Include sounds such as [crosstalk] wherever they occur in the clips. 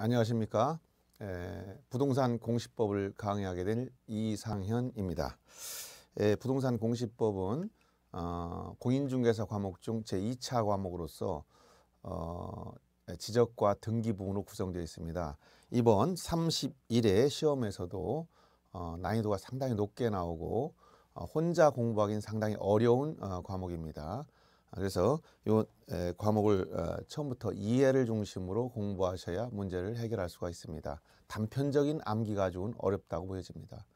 안녕하십니까. 에, 부동산 공시법을 강의하게 될 이상현입니다. 에, 부동산 공시법은 어, 공인중개사 과목 중 제2차 과목으로서 어, 지적과 등기 부분으로 구성되어 있습니다. 이번 31회 시험에서도 어, 난이도가 상당히 높게 나오고 어, 혼자 공부하기는 상당히 어려운 어, 과목입니다. 아, 그래서 요 과목을 어, 처음부터 이해를 중심으로 공부하셔야 문제를 해결할 수가 있습니다. 단편적인 암기 가지고 어렵다고 보여집니다.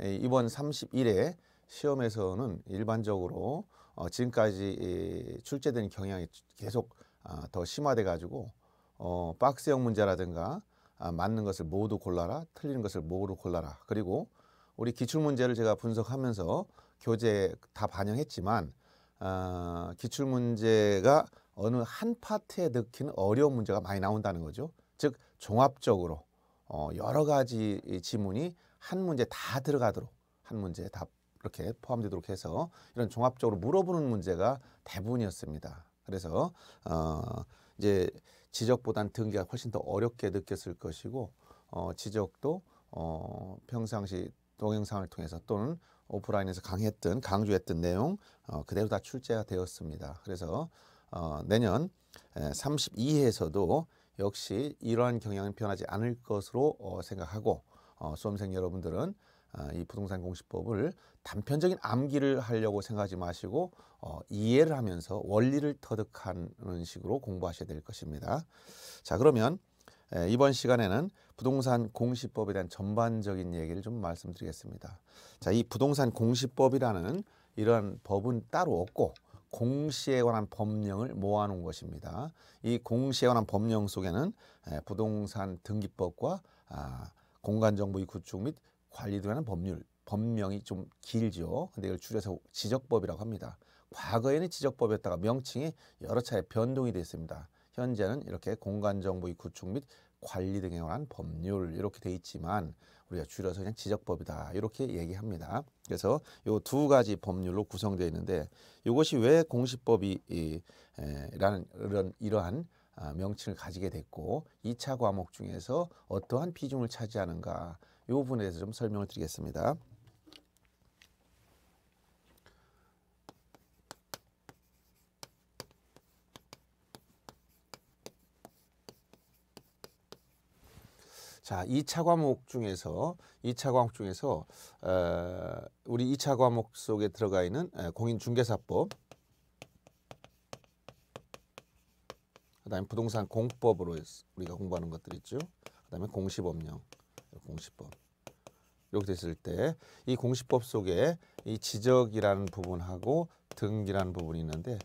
이번 31회 시험에서는 일반적으로 어, 지금까지 출제된 경향이 계속 아, 더 심화돼 가지고 어, 박스형 문제라든가 아, 맞는 것을 모두 골라라 틀리는 것을 모두 골라라 그리고 우리 기출문제를 제가 분석하면서 교재에 다 반영했지만 어, 기출 문제가 어느 한 파트에 넣기는 어려운 문제가 많이 나온다는 거죠. 즉 종합적으로 어, 여러 가지 지문이 한 문제 다 들어가도록 한 문제 다 이렇게 포함되도록 해서 이런 종합적으로 물어보는 문제가 대부분이었습니다. 그래서 어, 이제 지적보단 등기가 훨씬 더 어렵게 느꼈을 것이고 어, 지적도 어, 평상시 동영상을 통해서 또는 오프라인에서 강했던 강조했던 내용 어, 그대로 다 출제가 되었습니다. 그래서 어, 내년 32회에서도 역시 이러한 경향은 변하지 않을 것으로 어, 생각하고 어, 수험생 여러분들은 어, 이 부동산 공시법을 단편적인 암기를 하려고 생각하지 마시고 어, 이해를 하면서 원리를 터득하는 식으로 공부하셔야 될 것입니다. 자 그러면 예, 이번 시간에는 부동산 공시법에 대한 전반적인 얘기를 좀 말씀드리겠습니다. 자, 이 부동산 공시법이라는 이런 법은 따로 없고 공시에 관한 법령을 모아놓은 것입니다. 이 공시에 관한 법령 속에는 예, 부동산 등기법과 아, 공간정보의 구축 및 관리 등하는 법률, 법령이 좀 길죠. 근데 이걸 줄여서 지적법이라고 합니다. 과거에는 지적법이었다가 명칭이 여러 차례 변동이 됐습니다. 현재는 이렇게 공간정보의 구축 및 관리 등에 관한 법률 이렇게 돼 있지만 우리가 줄여서 그냥 지적법이다 이렇게 얘기합니다. 그래서 요 두 가지 법률로 구성되어 있는데 이것이 왜 공시법이라는 이런 이러한 아, 명칭을 가지게 됐고 이 차 과목 중에서 어떠한 비중을 차지하는가 이 부분에 대해서 좀 설명을 드리겠습니다. 자, 2차 과목 중에서 2차 과목 중에서 어, 우리 2차 과목 속에 들어가 있는 공인중개사법 그다음에 부동산 공법으로 우리가 공부하는 것들 있죠. 그다음에 공시법령, 공시법. 이렇게 됐을 때 이 공시법 속에 이 지적이라는 부분하고 등기라는 부분이 있는데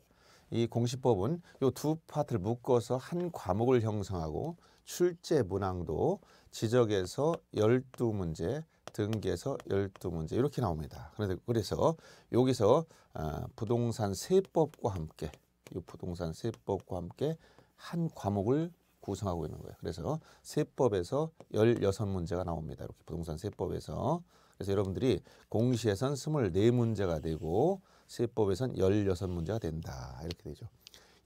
이 공시법은 이 두 파트를 묶어서 한 과목을 형성하고 출제 문항도 지적에서 1 2 문제 등계에서 1 2 문제 이렇게 나옵니다. 그래서 여기서 아, 부동산 세법과 함께 이 부동산 세법과 함께 한 과목을 구성하고 있는 거예요. 그래서 세법에서 열여 문제가 나옵니다. 이렇게 부동산 세법에서 그래서 여러분들이 공시에선 스물 문제가 되고 세법에선 열여 문제가 된다. 이렇게 되죠.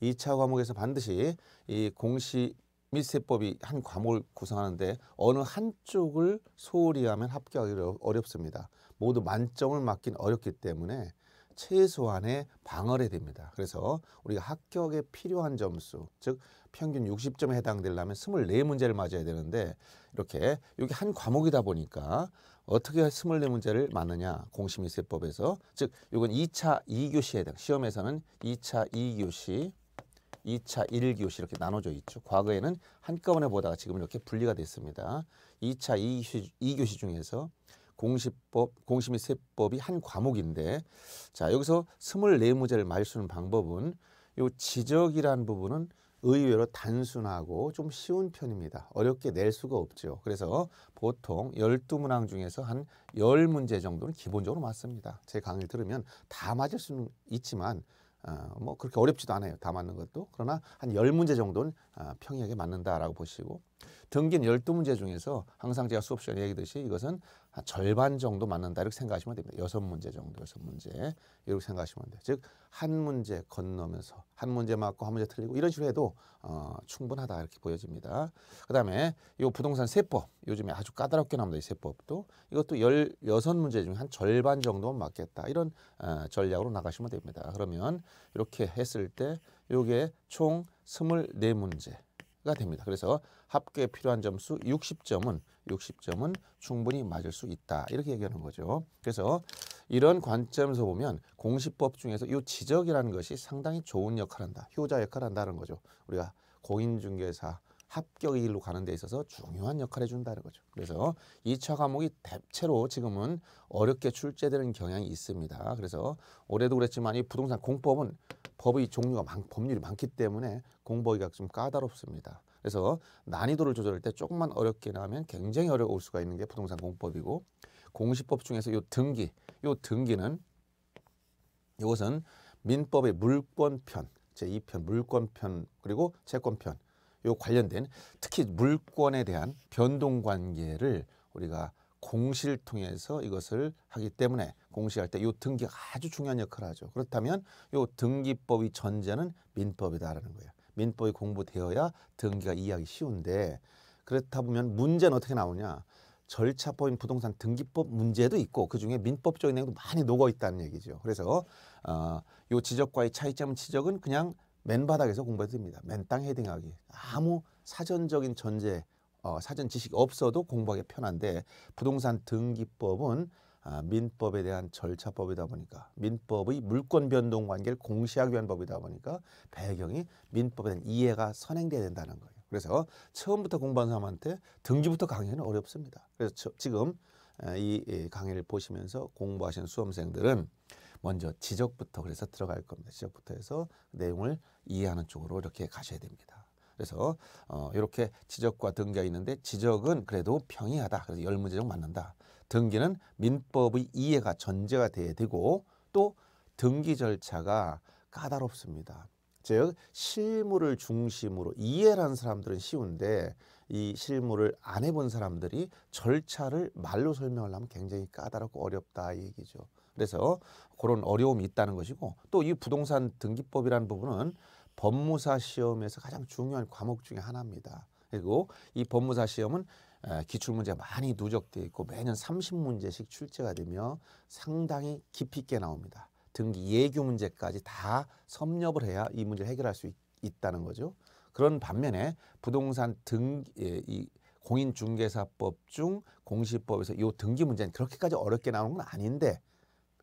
이차 과목에서 반드시 이 공시 미세법이한 과목을 구성하는데 어느 한쪽을 소홀히 하면 합격하기 어렵습니다. 모두 만점을 맞긴 어렵기 때문에 최소한의 방어 해야 됩니다. 그래서 우리가 합격에 필요한 점수, 즉 평균 60점에 해당되려면 24문제를 맞아야 되는데 이렇게 여기 한 과목이다 보니까 어떻게 24문제를 맞느냐 공시미세법에서 즉 이건 2차 2교시에 해당 시험에서는 2차 2교시 2차 1교시 이렇게 나눠져 있죠. 과거에는 한꺼번에 보다가 지금 은 이렇게 분리가 됐습니다. 2차 2교시, 2교시 중에서 공시법, 공시 및 세법이 한 과목인데 자 여기서 24문제를 말수는 방법은 요 지적이라는 부분은 의외로 단순하고 좀 쉬운 편입니다. 어렵게 낼 수가 없죠. 그래서 보통 열두 문항 중에서 한 열문제 정도는 기본적으로 맞습니다. 제 강의를 들으면 다 맞을 수는 있지만 어, 뭐 그렇게 어렵지도 않아요. 다 맞는 것도. 그러나 한1 열문제 정도는 어, 평이하게 맞는다라고 보시고 등긴 열두 문제 중에서 항상 제가 수업 시간에 얘기했듯이 이것은 한 절반 정도 맞는다 이렇게 생각하시면 됩니다. 여섯 문제 정도, 여섯 문제 이렇게 생각하시면 돼요. 즉 한 문제 건너면서 한 문제 맞고 한 문제 틀리고 이런 식으로 해도 어, 충분하다 이렇게 보여집니다. 그다음에 이 부동산 세법 요즘에 아주 까다롭게 나옵니다. 이 세법도 이것도 열 여섯 문제 중에 한 절반 정도 맞겠다 이런 어, 전략으로 나가시면 됩니다. 그러면 이렇게 했을 때 요게 총 스물네 문제 가 됩니다. 그래서 합계 필요한 점수 60점은 60점은 충분히 맞을 수 있다. 이렇게 얘기하는 거죠. 그래서 이런 관점에서 보면 공시법 중에서 이 지적이라는 것이 상당히 좋은 역할을 한다. 효자 역할을 한다는 거죠. 우리가 공인중개사 합격의 길로 가는 데 있어서 중요한 역할을 해 준다는 거죠. 그래서 2차 과목이 대체로 지금은 어렵게 출제되는 경향이 있습니다. 그래서 올해도 그랬지만 이 부동산 공법은 법의 종류가 많, 법률이 많기 때문에 공부하기가 좀 까다롭습니다. 그래서 난이도를 조절할 때 조금만 어렵게 나면 굉장히 어려울 수가 있는 게 부동산 공법이고 공시법 중에서 이 등기, 이 등기는 이것은 민법의 물권편, 제2편 물권편 그리고 채권편 요 관련된 특히 물권에 대한 변동 관계를 우리가 공시를 통해서 이것을 하기 때문에 공시할 때 요 등기가 아주 중요한 역할을 하죠. 그렇다면 요 등기법의 전제는 민법이다라는 거예요. 민법이 공부되어야 등기가 이해하기 쉬운데 그렇다 보면 문제는 어떻게 나오냐. 절차법인 부동산 등기법 문제도 있고 그중에 민법적인 내용도 많이 녹아 있다는 얘기죠. 그래서 어, 요 지적과의 차이점 지적은 그냥 맨바닥에서 공부해도 됩니다. 맨땅 헤딩하기. 아무 사전적인 전제, 어, 사전 지식 없어도 공부하기 편한데 부동산 등기법은 아, 민법에 대한 절차법이다 보니까 민법의 물권 변동 관계를 공시하기 위한 법이다 보니까 배경이 민법에 대한 이해가 선행돼야 된다는 거예요. 그래서 처음부터 공부한 사람한테 등기부터 강의는 어렵습니다. 그래서 저, 지금 이 강의를 보시면서 공부하신 수험생들은 먼저 지적부터 그래서 들어갈 겁니다. 지적부터 해서 내용을 이해하는 쪽으로 이렇게 가셔야 됩니다. 그래서 어, 이렇게 지적과 등기가 있는데 지적은 그래도 평이하다. 그래서 열 문제정 맞는다. 등기는 민법의 이해가 전제가 돼야 되고 또 등기 절차가 까다롭습니다. 즉실물을 중심으로 이해하는 사람들은 쉬운데 이실물을안 해본 사람들이 절차를 말로 설명을 하면 굉장히 까다롭고 어렵다 이 얘기죠. 그래서 그런 어려움이 있다는 것이고 또 이 부동산 등기법이라는 부분은 법무사 시험에서 가장 중요한 과목 중의 하나입니다. 그리고 이 법무사 시험은 기출문제가 많이 누적되어 있고 매년 30문제씩 출제가 되며 상당히 깊이 있게 나옵니다. 등기 예규 문제까지 다 섭렵을 해야 이 문제를 해결할 수 있, 있다는 거죠. 그런 반면에 부동산 등이 예, 공인중개사법 중 공시법에서 이 등기 문제는 그렇게까지 어렵게 나오는 건 아닌데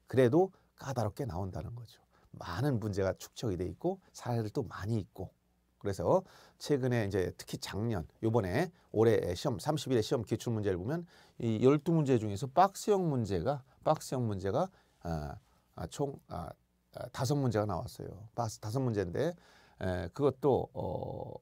그래도 까다롭게 나온다는 거죠. 많은 문제가 축적이 돼 있고 사례들도 많이 있고 그래서 최근에 이제 특히 작년 요번에 올해 시험 3 0일의 시험 기출 문제를 보면 이1 2 문제 중에서 박스형 문제가 박스형 문제가 아, 아, 총 아, 아 다섯 문제가 나왔어요. 박스 다섯 문제인데 에, 그것도 어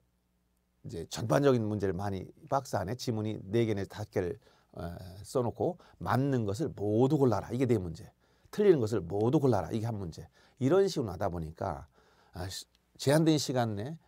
이제 전반적인 문제를 많이 박스 안에 지문이 4개 내지 5 개를 에, 어, 써놓고 맞는 것을 모두 골라라. 이게 네 문제. 틀리는 것을 모두 골라라. 이게 한 문제. 이런 식으로 하다 보니까 아, 제한된 시간 내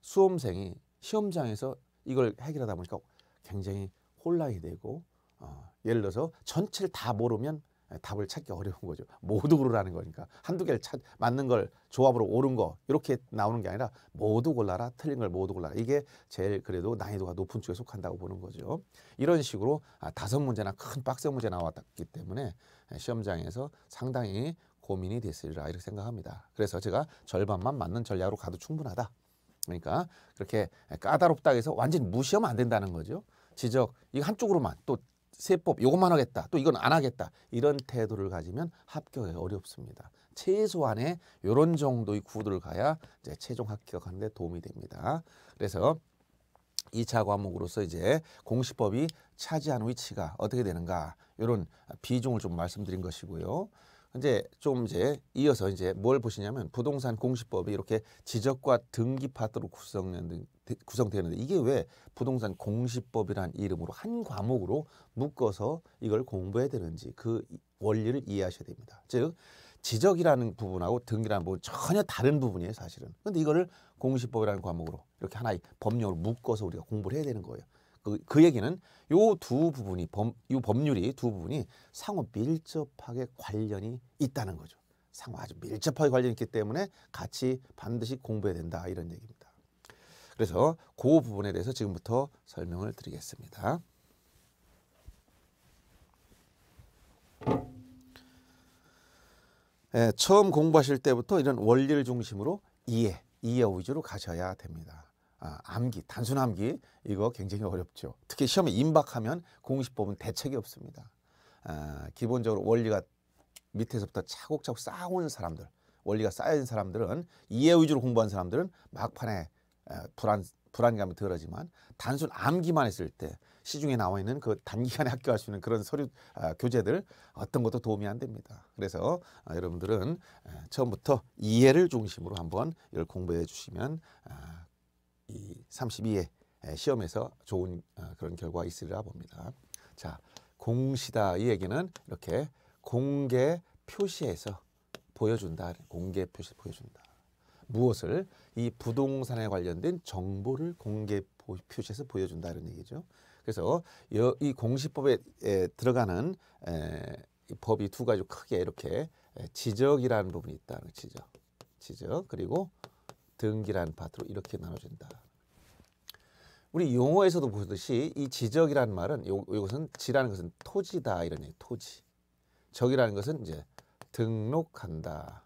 수험생이 시험장에서 이걸 해결하다 보니까 굉장히 혼란이 되고 어, 예를 들어서 전체를 다 모르면 답을 찾기 어려운 거죠. 모두 고르라는 거니까 한두 개를 찾, 맞는 걸 조합으로 옳은 거 이렇게 나오는 게 아니라 모두 골라라 틀린 걸 모두 골라라 이게 제일 그래도 난이도가 높은 쪽에 속한다고 보는 거죠. 이런 식으로 아, 다섯 문제나 큰 박스 문제 나왔기 때문에 아, 시험장에서 상당히 고민이 됐으리라 이렇게 생각합니다. 그래서 제가 절반만 맞는 전략으로 가도 충분하다. 그러니까 그렇게 까다롭다 해서 완전히 무시하면 안 된다는 거죠. 지적 이 한쪽으로만 또 세법 이것만 하겠다. 또 이건 안 하겠다. 이런 태도를 가지면 합격이 어렵습니다. 최소한의 이런 정도의 구도를 가야 이제 최종 합격하는 데 도움이 됩니다. 그래서 이차 과목으로서 이제 공시법이 차지한 위치가 어떻게 되는가 이런 비중을 좀 말씀드린 것이고요. 이제 좀 이제 이어서 이제 뭘 보시냐면 부동산 공시법이 이렇게 지적과 등기 파트로 구성된 구성되는데 이게 왜 부동산 공시법이란 이름으로 한 과목으로 묶어서 이걸 공부해야 되는지 그 원리를 이해하셔야 됩니다. 즉 지적이라는 부분하고 등기라는 부분 전혀 다른 부분이에요 사실은. 근데 이거를 공시법이라는 과목으로 이렇게 하나의 법령으로 묶어서 우리가 공부를 해야 되는 거예요. 그, 그 얘기는 요 두 부분이 범, 요 법률이 두 부분이 상호 밀접하게 관련이 있다는 거죠. 상호 아주 밀접하게 관련이 있기 때문에 같이 반드시 공부해야 된다 이런 얘기입니다. 그래서 그 부분에 대해서 지금부터 설명을 드리겠습니다. 예, 처음 공부하실 때부터 이런 원리를 중심으로 이해, 이해 위주로 가셔야 됩니다. 아, 암기, 단순 암기 이거 굉장히 어렵죠. 특히 시험에 임박하면 공식법은 대책이 없습니다. 아, 기본적으로 원리가 밑에서부터 차곡차곡 쌓아온 사람들, 원리가 쌓여진 사람들은 이해 위주로 공부한 사람들은 막판에 불안 불안감이 덜하지만 단순 암기만 했을 때 시중에 나와 있는 그 단기간에 학교할 [laughs] 수 있는 그런 서류 아, 교재들 어떤 것도 도움이 안 됩니다. 그래서 아, 여러분들은 처음부터 이해를 중심으로 한번 이걸 공부해 주시면 아, 이 32회 시험에서 좋은 어, 그런 결과가 있으리라 봅니다. 자, 공시다 의 얘기는 이렇게 공개 표시해서 보여준다. 공개 표시 보여준다. 무엇을 이 부동산에 관련된 정보를 공개 표시해서 보여준다 이런 얘기죠. 그래서 이 공시법에 들어가는 법이 두 가지 크게 이렇게 지적이라는 부분이 있다. 지적, 지적 그리고 등기라는 파트로 이렇게 나눠진다. 우리 용어에서도 보듯이 이 지적이라는 말은 요, 이것은 지라는 것은 토지다 이런 얘기 토지. 적이라는 것은 이제 등록한다.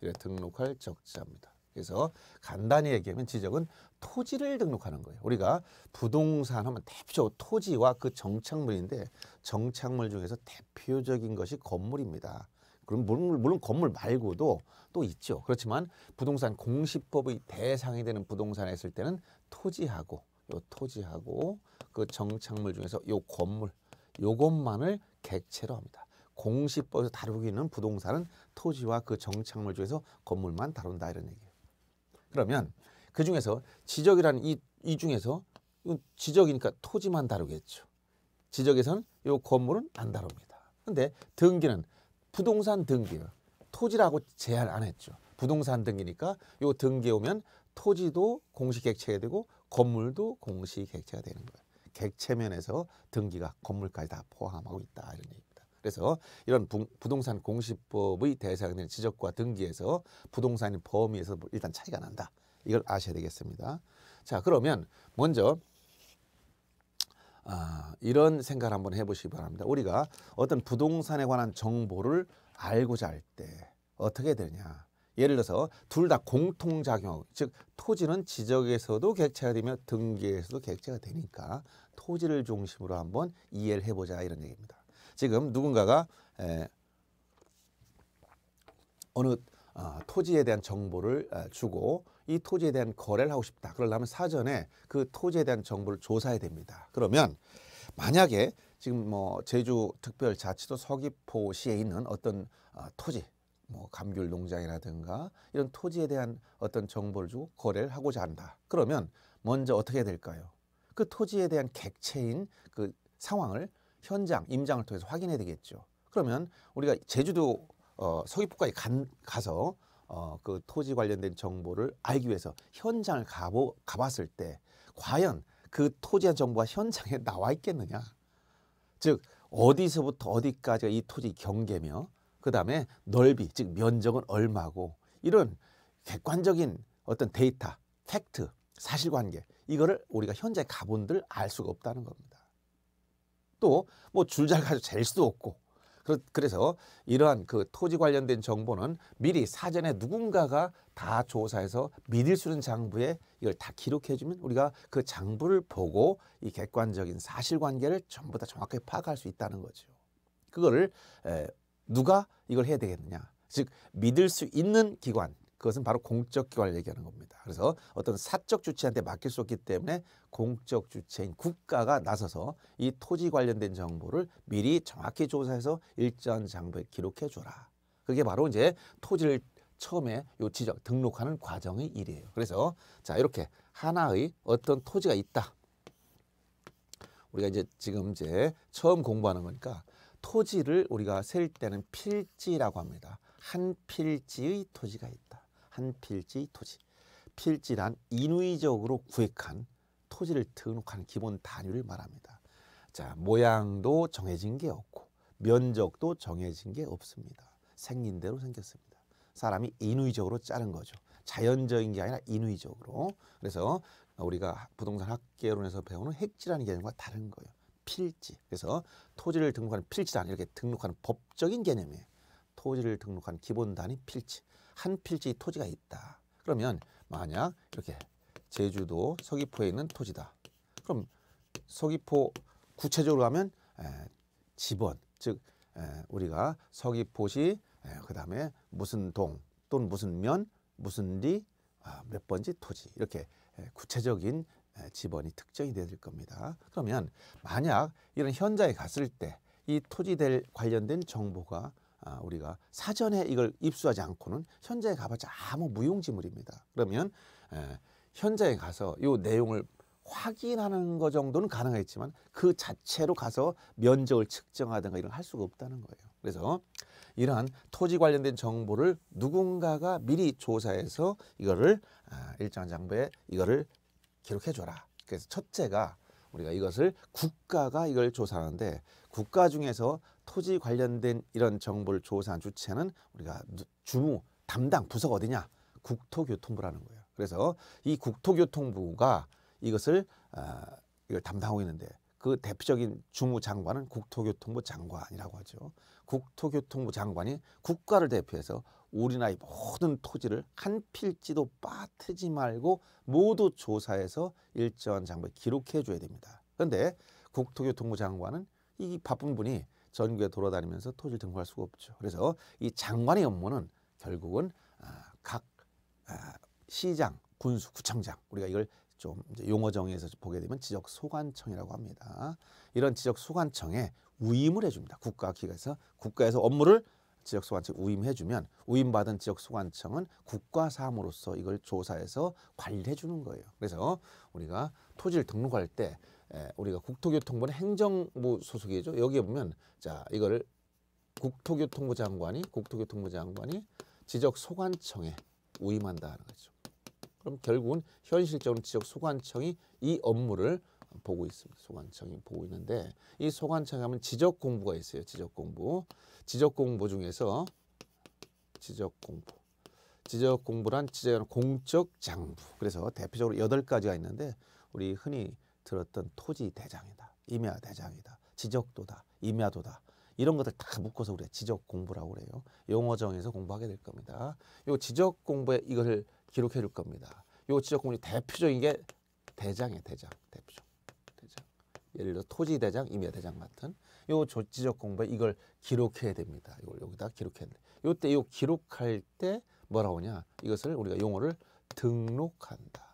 이래 등록할 적자입니다. 그래서 간단히 얘기하면 지적은 토지를 등록하는 거예요. 우리가 부동산 하면 대표 토지와 그 정착물인데 정착물 중에서 대표적인 것이 건물입니다. 그럼 물론, 물론 건물 말고도 또 있죠. 그렇지만 부동산 공시법의 대상이 되는 부동산에 있을 때는 토지하고 요 토지하고 그 정착물 중에서 요 건물 요것만을 객체로 합니다. 공시법에서 다루기는 부동산은 토지와 그 정착물 중에서 건물만 다룬다 이런 얘기예요. 그러면 그 중에서 지적이라는 이, 이 중에서 지적이니까 토지만 다루겠죠. 지적에서는 요 건물은 안 다룹니다. 근데 등기는 부동산 등기 토지라고 제한 안 했죠. 부동산 등기니까 요 등기 오면 토지도 공시 객체가 되고 건물도 공시 객체가 되는 거예요. 객체면에서 등기가 건물까지 다 포함하고 있다 이런 얘기입니다. 그래서 이런 부, 동산 공시법의 대상이 되는 지적과 등기에서 부동산의 범위에서 일단 차이가 난다. 이걸 아셔야 되겠습니다. 자 그러면 먼저 아, 이런 생각을 한번 해보시기 바랍니다. 우리가 어떤 부동산에 관한 정보를 알고자 할 때 어떻게 되냐. 예를 들어서 둘 다 공통작용, 즉 토지는 지적에서도 객체가 되며 등기에서도 객체가 되니까 토지를 중심으로 한번 이해를 해보자 이런 얘기입니다. 지금 누군가가 에, 어느 어, 토지에 대한 정보를 어, 주고 이 토지에 대한 거래를 하고 싶다. 그러려면 사전에 그 토지에 대한 정보를 조사해야 됩니다. 그러면 만약에 지금 뭐 제주 특별자치도 서귀포시에 있는 어떤 어, 토지 뭐 감귤 농장이라든가 이런 토지에 대한 어떤 정보를 주고 거래를 하고자 한다. 그러면 먼저 어떻게 해야 될까요? 그 토지에 대한 객체인 그 상황을 현장 임장을 통해서 확인해야 되겠죠. 그러면 우리가 제주도 어, 서귀포까지 간, 가서 어, 그 토지 관련된 정보를 알기 위해서 현장을 가보, 가봤을 때 과연 그 토지의 정보가 현장에 나와 있겠느냐. 즉 어디서부터 어디까지가 이 토지 경계며 그 다음에 넓이 즉 면적은 얼마고 이런 객관적인 어떤 데이터, 팩트, 사실관계 이거를 우리가 현재 가본들 알 수가 없다는 겁니다. 또 뭐 줄잘 가지고 잴 수도 없고 그, 그래서 이러한 그 토지 관련된 정보는 미리 사전에 누군가가 다 조사해서 믿을 수 있는 장부에 이걸 다 기록해 주면 우리가 그 장부를 보고 이 객관적인 사실관계를 전부 다 정확하게 파악할 수 있다는 거죠. 그거를 에, 누가 이걸 해야 되겠느냐. 즉 믿을 수 있는 기관 그것은 바로 공적 기관을 얘기하는 겁니다. 그래서 어떤 사적 주체한테 맡길 수 없기 때문에 공적 주체인 국가가 나서서 이 토지 관련된 정보를 미리 정확히 조사해서 일정한 장부에 기록해 줘라. 그게 바로 이제 토지를 처음에 요 지적 등록하는 과정의 일이에요. 그래서 자 이렇게 하나의 어떤 토지가 있다. 우리가 이제 지금 이제 처음 공부하는 거니까 토지를 우리가 셀 때는 필지라고 합니다. 한 필지의 토지가 있다. 한 필지 토지. 필지란 인위적으로 구획한 토지를 등록하는 기본 단위를 말합니다. 자, 모양도 정해진 게 없고 면적도 정해진 게 없습니다. 생긴 대로 생겼습니다. 사람이 인위적으로 자른 거죠. 자연적인 게 아니라 인위적으로. 그래서 우리가 부동산 학계론에서 배우는 핵지라는 개념과 다른 거예요. 필지. 그래서 토지를 등록하는 필지란 이렇게 등록하는 법적인 개념이에요. 토지를 등록하는 기본 단위 필지. 한 필지 토지가 있다. 그러면 만약 이렇게 제주도 서귀포에 있는 토지다. 그럼 서귀포 구체적으로 하면 집원 즉 우리가 서귀포시 그 다음에 무슨 동 또는 무슨 면 무슨 리몇 아, 번지 토지 이렇게 구체적인 집원이 특정이 되어질 겁니다. 그러면 만약 이런 현장에 갔을 때 이 토지 관련된 정보가 아, 우리가 사전에 이걸 입수하지 않고는 현장에 가봤자 아무 무용지물입니다. 그러면 예, 현장에 가서 이 내용을 확인하는 거 정도는 가능하겠지만 그 자체로 가서 면적을 측정하든가 이런 할 수가 없다는 거예요. 그래서 이러한 토지 관련된 정보를 누군가가 미리 조사해서 이거를 아, 일정 한 장부에 이거를 기록해 줘라. 그래서 첫째가 우리가 이것을 국가가 이걸 조사하는데 국가 중에서 토지 관련된 이런 정보를 조사한 주체는 우리가 주무 담당 부서가 어디냐? 국토교통부라는 거예요. 그래서 이 국토교통부가 이것을 어, 이걸 담당하고 있는데 그 대표적인 주무 장관은 국토교통부 장관이라고 하죠. 국토교통부 장관이 국가를 대표해서 우리나라의 모든 토지를 한 필지도 빠뜨지 말고 모두 조사해서 일정한 장부에 기록해 줘야 됩니다. 그런데 국토교통부 장관은 이 바쁜 분이 전국에 돌아다니면서 토지를 등록할 수가 없죠. 그래서 이 장관의 업무는 결국은 아, 각 아, 시장, 군수, 구청장 우리가 이걸 좀 용어 정의에서 보게 되면 지적 소관청이라고 합니다. 이런 지적 소관청에 우임을 해줍니다. 국가 기관에서 국가에서 업무를 지역 소관청 우임해주면 우임받은 지역 소관청은 국가 사무로서 이걸 조사해서 관리해 주는 거예요. 그래서 우리가 토지를 등록할 때 예, 우리가 국토교통부는 행정부 소속이죠. 여기에 보면 자 이거를 국토교통부 장관이 국토교통부 장관이 지적 소관청에 위임한다 하는 거죠. 그럼 결국은 현실적으로 지역 소관청이 이 업무를 보고 있습니다. 소관청이 보고 있는데 이 소관청에 하면 지적 공부가 있어요. 지적 공부. 지적 공부 중에서 지적 공부. 지적 공부란 지적 공적 장부. 그래서 대표적으로 여 가지가 있는데 우리 흔히 들었던 토지 대장이다. 임야 대장이다. 지적도다. 임야도다. 이런 것들 다 묶어서 그래. 가 지적 공부라고 그래요. 용어정에서 공부하게 될 겁니다. 요 지적 공부에 이걸 기록해 줄 겁니다. 요 지적 공부 대표적인 게대장이에 대장. 대표적. 대장. 예를 들어 토지 대장, 임야 대장 같은 요 지적 공부에 이걸 기록해야 됩니다. 이걸 여기다 기록해야 돼. 요때 요 기록할 때 뭐라고 하냐? 이것을 우리가 용어를 등록한다.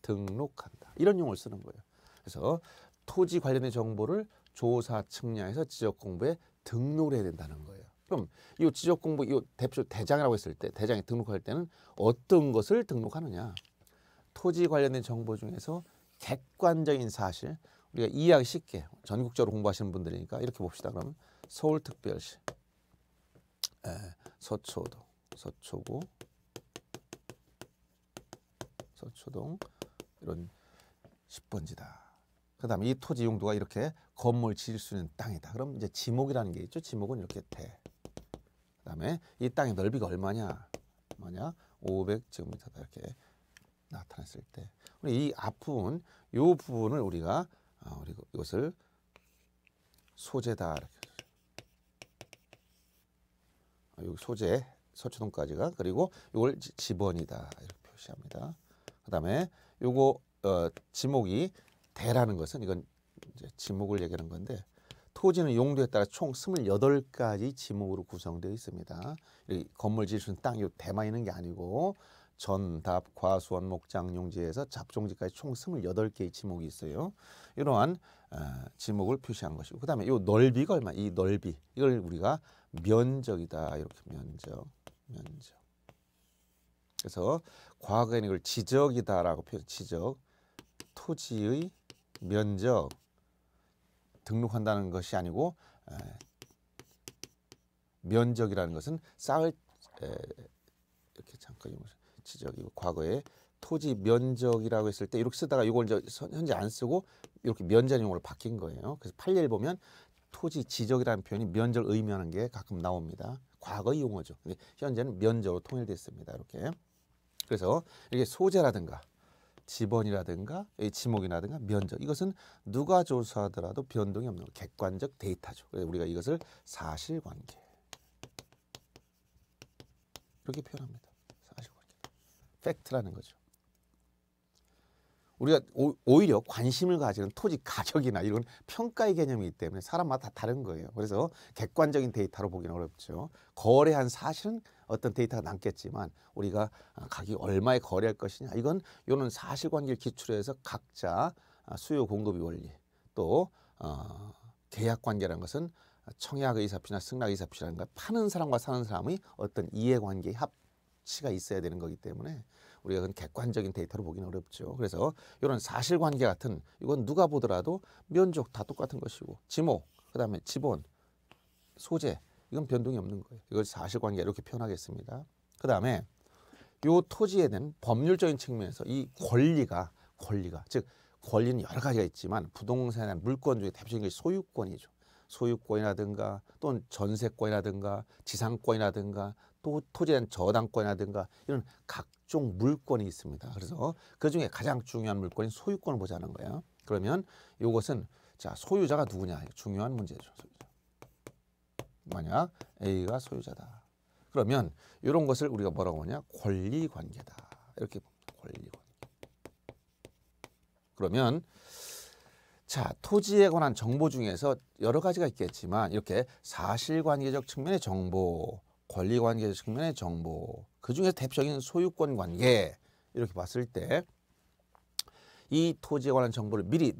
등록한다. 이런 용어를 쓰는 거예요. 그래서 토지 관련된 정보를 조사 측량해서 지적 공부에 등록을 해야 된다는 거예요. 그럼 이 지적 공부 이 대표 대장이라고 했을 때 대장에 등록할 때는 어떤 것을 등록하느냐? 토지 관련된 정보 중에서 객관적인 사실 우리가 이해하기 쉽게 전국적으로 공부하시는 분들이니까 이렇게 봅시다. 그러면 서울특별시, 에, 서초도, 서초구, 서초동 이런 10번지다. 그다음에 이 토지 용도가 이렇게 건물 지을 수 있는 땅이다. 그럼 이제 지목이라는 게 있죠. 지목은 이렇게 대. 그다음에 이 땅의 넓이가 얼마냐? 뭐냐? 500제곱미터다 이렇게 나타났을 때. 우리 이 앞부분, 요 부분을 우리가 어, 우리 이것을 소재다 이렇게. 어, 여기 소재 서초동까지가 그리고 이걸 지번이다 이렇게 표시합니다. 그다음에 요거 어, 지목이 대라는 것은 이건 이제 지목을 얘기하는 건데 토지는 용도에 따라 총 스물여덟 가지 지목으로 구성되어 있습니다. 건물 지수는 땅이 대만 있는 게 아니고 전답, 과수원, 목장, 용지에서 잡종지까지 총스물 개의 지목이 있어요. 이러한 어, 지목을 표시한 것이고 그 다음에 이 넓이가 얼마? 이 넓이 이걸 우리가 면적이다 이렇게 면적, 면적. 그래서 과거에는 이걸 지적이다라고 표현, 지적, 토지의 면적 등록한다는 것이 아니고 면적이라는 것은 쌓을 이렇게 잠깐 지적이고 과거에 토지 면적이라고 했을 때 이렇게 쓰다가 이걸 이제 현재 안 쓰고 이렇게 면적용으로 바뀐 거예요. 그래서 8일 보면 토지 지적이라는 표현이 면적 의미하는 게 가끔 나옵니다. 과거 의 용어죠. 현재는 면적으로 통일됐습니다. 이렇게. 그래서 이게 소재라든가 지번이라든가 지목이라든가 면적 이것은 누가 조사하더라도 변동이 없는 객관적 데이터죠. 예, 우리가 이것을 사실관계 이렇게 표현합니다. 사실관계 팩트라는 거죠. 우리가 오, 오히려 관심을 가지는 토지 가격이나 이런 평가의 개념이기 때문에 사람마다 다 다른 거예요. 그래서 객관적인 데이터로 보기는 어렵죠. 거래한 사실은 어떤 데이터가 남겠지만 우리가 가격 아, 얼마에 거래할 것이냐 이건 요는 사실관계를 기출로 해서 각자 아, 수요 공급의 원리 또 어, 계약 관계라는 것은 청약 의사표나 승낙 의사표라는 건 파는 사람과 사는 사람의 어떤 이해관계 의 합치가 있어야 되는 거기 때문에 우리가 그건 객관적인 데이터로 보기는 어렵죠. 그래서 이런 사실관계 같은 이건 누가 보더라도 면적 다 똑같은 것이고 지목 그다음에 지본 소재 이건 변동이 없는 거예요. 이걸 사실관계 이렇게 표현하겠습니다. 그 다음에 요 토지에 대한 법률적인 측면에서 이 권리가 권리가 즉 권리는 여러 가지가 있지만 부동산이나 물권 중에 대표적인 것이 소유권이죠. 소유권이라든가 또는 전세권이라든가 지상권이라든가 또 토지에 대한 저당권이라든가 이런 각종 물권이 있습니다. 그래서 그중에 가장 중요한 물권인 소유권을 보자는 거예요. 그러면 이것은 자 소유자가 누구냐 중요한 문제죠. 소유자. 만약 A가 소유자다. 그러면 이런 것을 우리가 뭐라고 하냐? 권리관계다. 이렇게 권리관계. 그러면 자 토지에 관한 정보 중에서 여러 가지가 있겠지만 이렇게 사실관계적 측면의 정보, 권리관계적 측면의 정보 그 중에서 대표적인 소유권 관계 이렇게 봤을 때 이 토지에 관한 정보를 미리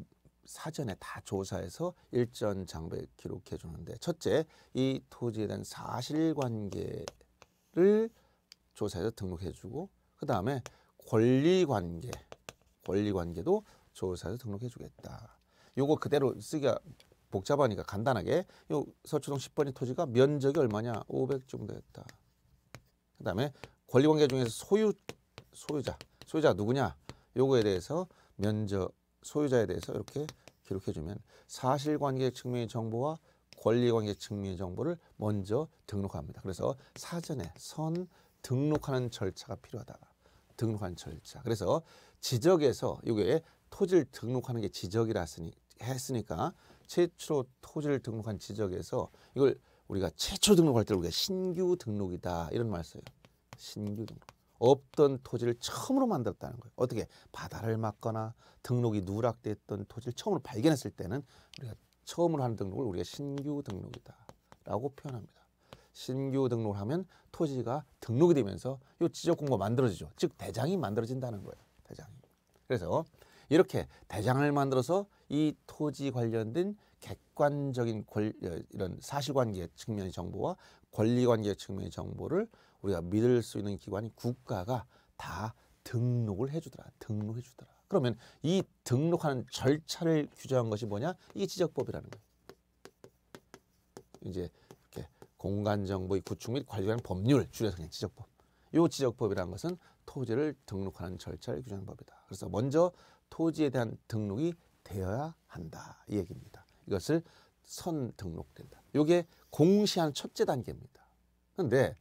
사전에 다 조사해서 일전 장부에 기록해 주는데 첫째 이 토지에 대한 사실관계를 조사해서 등록해 주고 그 다음에 권리관계 권리관계도 조사해서 등록해 주겠다. 요거 그대로 쓰기가 복잡하니까 간단하게 요 서초동 10번의 토지가 면적이 얼마냐? 500 정도였다. 그 다음에 권리관계 중에서 소유 소유자 소유자 누구냐? 요거에 대해서 면적 소유자에 대해서 이렇게 기록해주면 사실관계 측면의 정보와 권리관계 측면의 정보를 먼저 등록합니다. 그래서 사전에 선 등록하는 절차가 필요하다. 등록하는 절차. 그래서 지적에서 이게 토지를 등록하는 게 지적이라 쓰니, 했으니까 최초 토지를 등록한 지적에서 이걸 우리가 최초 등록할 때 우리가 신규 등록이다 이런 말 써요. 신규 등록. 없던 토지를 처음으로 만들었다는 거예요. 어떻게 바다를 막거나 등록이 누락됐던 토지를 처음으로 발견했을 때는 우리가 처음으로 하는 등록을 우리가 신규 등록이다라고 표현합니다. 신규 등록을 하면 토지가 등록이 되면서 이 지적 공고 만들어지죠. 즉 대장이 만들어진다는 거예요. 대장이. 그래서 이렇게 대장을 만들어서 이 토지 관련된 객관적인 권, 어, 이런 사실관계 측면의 정보와 권리관계 측면의 정보를 우리가 믿을 수 있는 기관이 국가가 다 등록을 해주더라. 등록해주더라. 그러면 이 등록하는 절차를 규정한 것이 뭐냐? 이게 지적법이라는 거예요. 이제 이렇게 공간정보 구축 및관리하 법률, 줄여서 그냥 지적법. 이 지적법이라는 것은 토지를 등록하는 절차를 규정한 법이다. 그래서 먼저 토지에 대한 등록이 되어야 한다. 이 얘기입니다. 이것을 선 등록된다. 이게 공시한 첫째 단계입니다. 그런데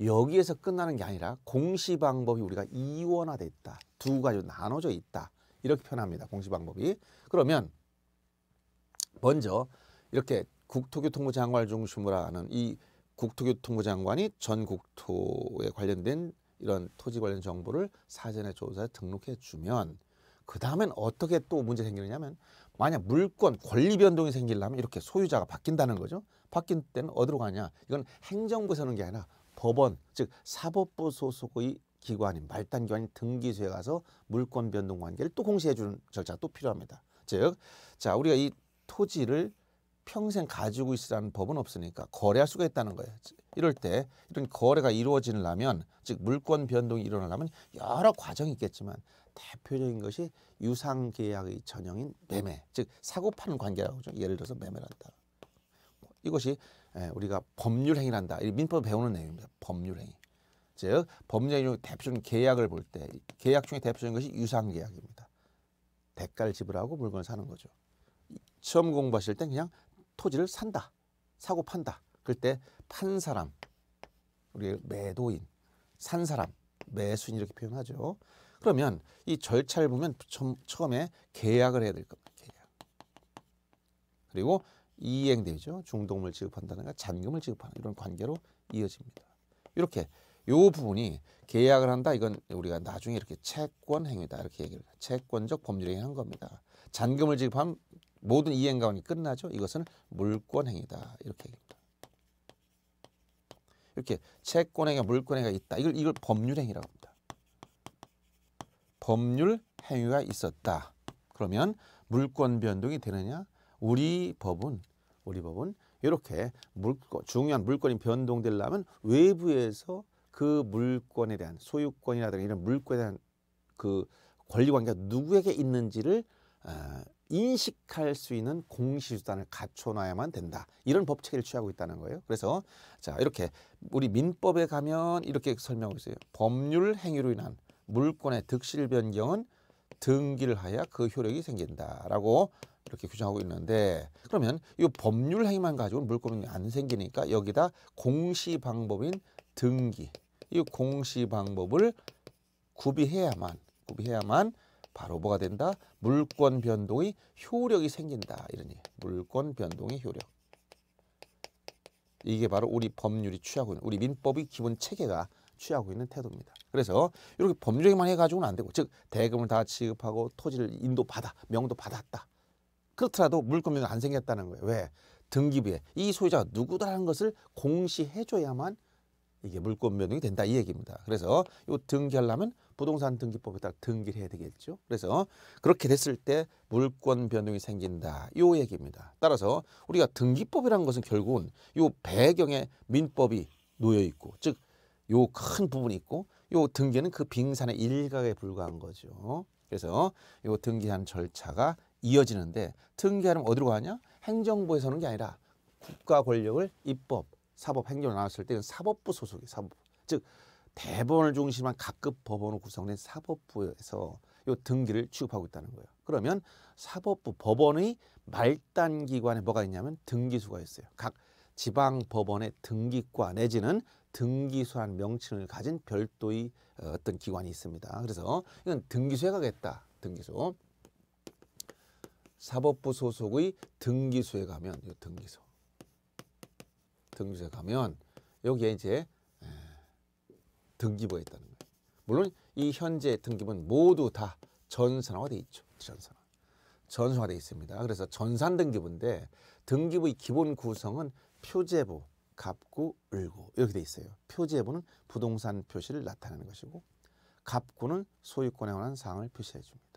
여기에서 끝나는 게 아니라 공시 방법이 우리가 이원화돼 있다. 두 가지로 나눠져 있다. 이렇게 표현합니다. 공시 방법이. 그러면 먼저 이렇게 국토교통부 장관 중심으로 하는 이 국토교통부 장관이 전 국토에 관련된 이런 토지 관련 정보를 사전에 조사에 등록해 주면 그 다음엔 어떻게 또 문제 생기느냐면 만약 물권 권리 변동이 생기려면 이렇게 소유자가 바뀐다는 거죠. 바뀐 때는 어디로 가냐? 이건 행정부에서 하는 게 아니라 법원 즉 사법부 소속의 기관인 말단기관인 등기소에 가서 물권 변동 관계를 또 공시해 주는 절차가 또 필요합니다. 즉, 자 우리가 이 토지를 평생 가지고 있으라는 법은 없으니까 거래할 수가 있다는 거예요. 이럴 때 이런 거래가 이루어지려면 즉 물권 변동이 일어나려면 여러 과정이 있겠지만 대표적인 것이 유상 계약의 전형인 매매, 즉 사고 파는 관계라고 죠 예를 들어서 매매를한다 이것이 예, 우리가 법률행위란다. 민법 배우는 내용입니다. 법률행위. 즉 법률행위 대표적인 계약을 볼때 계약 중에 대표적인 것이 유상계약입니다. 대가를 지불하고 물건을 사는 거죠. 시험 공부하실 땐 그냥 토지를 산다. 사고 판다. 그때 판 사람, 우리 매도인, 산 사람, 매수인 이렇게 표현하죠. 그러면 이 절차를 보면 처음에 계약을 해야 될 겁니다. 계약. 그리고 이행되죠. 중동을 지급한다든가 잔금을 지급하는 이런 관계로 이어집니다. 이렇게 이 부분이 계약을 한다 이건 우리가 나중에 이렇게 채권 행위다 이렇게 얘기를 해요. 채권적 법률 행위한 겁니다. 잔금을 지급한 모든 이행 가운이 끝나죠. 이것은 물권 행위다 이렇게 얘기합니다. 이렇게 채권 행위가 물권 행위가 있다. 이걸 이걸 법률 행위라고 합니다. 법률 행위가 있었다. 그러면 물권 변동이 되느냐? 우리 법은 우리 법은 이렇게 물권, 중요한 물건이 변동되려면 외부에서 그 물건에 대한 소유권이라든가 이런 물건에 대한 그 권리관계가 누구에게 있는지를 어, 인식할 수 있는 공시수단을 갖춰놔야만 된다. 이런 법 체계를 취하고 있다는 거예요. 그래서 자 이렇게 우리 민법에 가면 이렇게 설명하고 있어요. 법률 행위로 인한 물권의 득실 변경은 등기를 하여 그 효력이 생긴다라고 이렇게 규정하고 있는데 그러면 이 법률 행위만 가지고는 물건이안 생기니까 여기다 공시 방법인 등기 이 공시 방법을 구비해야만 구비해야만 바로 뭐가 된다 물권 변동의 효력이 생긴다 이러니 물권 변동의 효력 이게 바로 우리 법률이 취하고 있는 우리 민법의 기본 체계가 취하고 있는 태도입니다. 그래서 이렇게 법률행위만 해가지고는 안 되고 즉 대금을 다 지급하고 토지를 인도 받아 명도 받았다. 그렇더라도 물권명이 안 생겼다는 거예요. 왜? 등기부에 이 소유자가 누구다라는 것을 공시해줘야만 이게 물권 변동이 된다 이 얘기입니다. 그래서 요 등기하려면 부동산 등기법에 따라 등기를 해야 되겠죠. 그래서 그렇게 됐을 때 물권 변동이 생긴다 요 얘기입니다. 따라서 우리가 등기법이라는 것은 결국은 이 배경에 민법이 놓여 있고 즉 요 큰 부분이 있고 요 등기는 그 빙산의 일각에 불과한 거죠. 그래서 요 등기한 절차가 이어지는데 특임기하면 어디로 가냐? 행정부에 서는 게 아니라 국가 권력을 입법, 사법, 행정으로 나눴을 때는 사법부 소속이 에요 사법. 부즉 대법원을 중심한 각급 법원으로 구성된 사법부에서 요 등기를 취급하고 있다는 거예요. 그러면 사법부 법원의 말단 기관에 뭐가 있냐면 등기수가 있어요. 각 지방 법원의 등기과 내지는 등기수란 명칭을 가진 별도의 어, 어떤 기관이 있습니다. 그래서 이건 등기수에 가겠다. 등기소 사법부 소속의 등기소에 가면 이 등기소 등기소에 가면 여기에 이제 등기부가 있다는 거예요. 물론 이 현재 등기부는 모두 다 전산화돼 있죠. 전산화. 전산화돼 있습니다. 그래서 전산 등기부인데 등기부의 기본 구성은 표제부, 갑구, 을구 이렇게 돼 있어요. 표제부는 부동산 표시를 나타내는 것이고 갑구는 소유권에 관한 사항을 표시해 줍니다.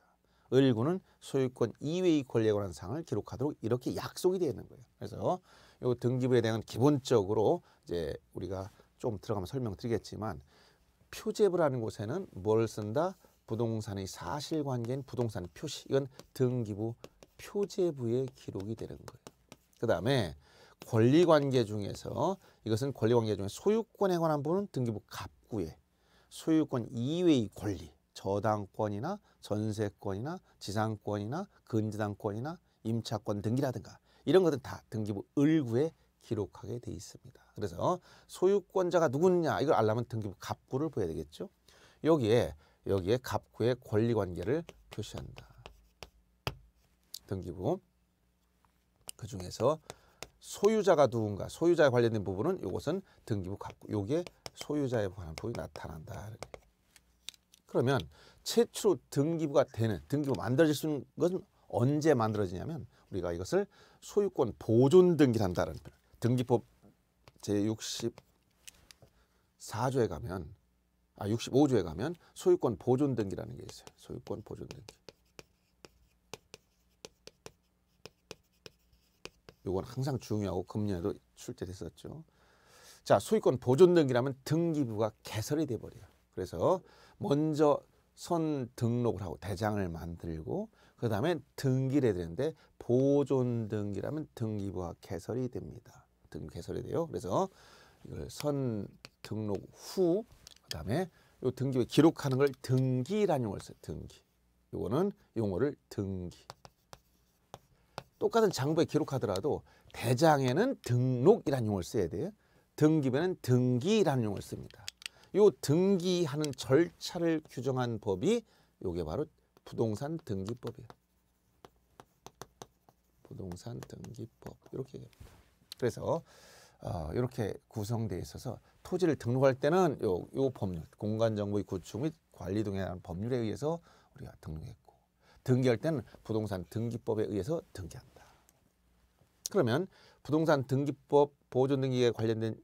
을구는 소유권 이외의 권리에 관한 사항을 기록하도록 이렇게 약속이 되어 있는 거예요. 그래서 요 등기부에 대한 기본적으로 이제 우리가 좀 들어가면 설명드리겠지만 표제부라는 곳에는 뭘 쓴다? 부동산의 사실관계인 부동산 표시. 이건 등기부 표제부에 기록이 되는 거예요. 그 다음에 권리관계 중에서 이것은 권리관계 중에 소유권에 관한 부분은 등기부 갑구에 소유권 이외의 권리 저당권이나 전세권이나 지상권이나 근저당권이나 임차권 등기라든가 이런 것들 다 등기부 을구에 기록하게 돼 있습니다. 그래서 소유권자가 누구냐 이걸 알려면 등기부 갑구를 보여야 되겠죠. 여기에 여기에 갑구의 권리관계를 표시한다. 등기부 그 중에서 소유자가 누군가 소유자에 관련된 부분은 이것은 등기부 갑구 요게 소유자에 관한 부분이 나타난다. 그러면 최초로 등기부가 되는 등기부 만들어질 수 있는 것은 언제 만들어지냐면 우리가 이것을 소유권 보존 등기를 한다는 표현. 등기법 제64조에 가면 아 65조에 가면 소유권 보존 등기라는 게 있어요. 소유권 보존 등기. 요건 항상 중요하고 금년에도 출제됐었죠. 자, 소유권 보존 등기라면 등기부가 개설이 돼 버려요. 그래서 먼저 선 등록을 하고 대장을 만들고 그 다음에 등기를 해야 되는데 보존 등기라면 등기부와 개설이 됩니다. 등기 개설이 돼요. 그래서 이걸 선 등록 후 그다음에 요등기부 기록하는 걸 등기라는 용어를 써요. 등기. 요거는 용어를 등기. 똑같은 장부에 기록하더라도 대장에는 등록이라는 용어를 써야 돼요. 등기부에는 등기라는 용어를 씁니다. 요 등기하는 절차를 규정한 법이 요게 바로 부동산 등기법이에요. 부동산 등기법 이렇게 얘기합니다. 그래서 어, 이렇게 구성돼 있어서 토지를 등록할 때는 요, 요 법률 공간정보의 구축 및 관리 등에 관한 법률에 의해서 우리가 등록했고 등기할 때는 부동산 등기법에 의해서 등기한다. 그러면 부동산 등기법 보존등기에 관련된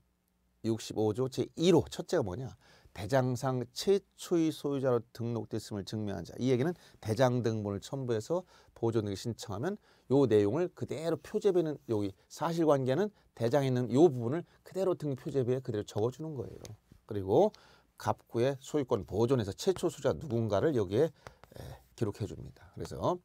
65조 제1호 첫째가 뭐냐? 대장상 최초의 소유자로 등록됐음을 증명한 자. 이 얘기는 대장 등본을 첨부해서 보존을 등 신청하면 요 내용을 그대로 표제비는 여기 사실관계는 대장에 있는 요 부분을 그대로 등 표제비에 그대로 적어주는 거예요. 그리고 갑구의 소유권 보존에서 최초 소유자 누군가를 여기에 기록해 줍니다. 그래서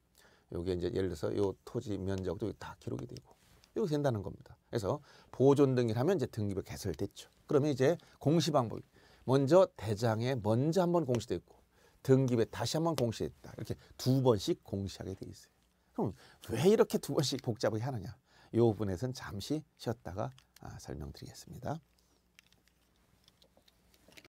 여기에 이제 예를 들어서 요 토지 면적도 다 기록이 되고 이거 된다는 겁니다. 그래서 보존 등기를 하면 이제 등기부 개설됐죠. 그러면 이제 공시 방법이 먼저 대장에 먼저 한번 공시됐고 등기부에 다시 한번 공시됐다. 이렇게 두 번씩 공시하게 돼 있어요. 그럼 왜 이렇게 두 번씩 복잡하게 하느냐? 이 부분에선 잠시 쉬었다가 아, 설명드리겠습니다.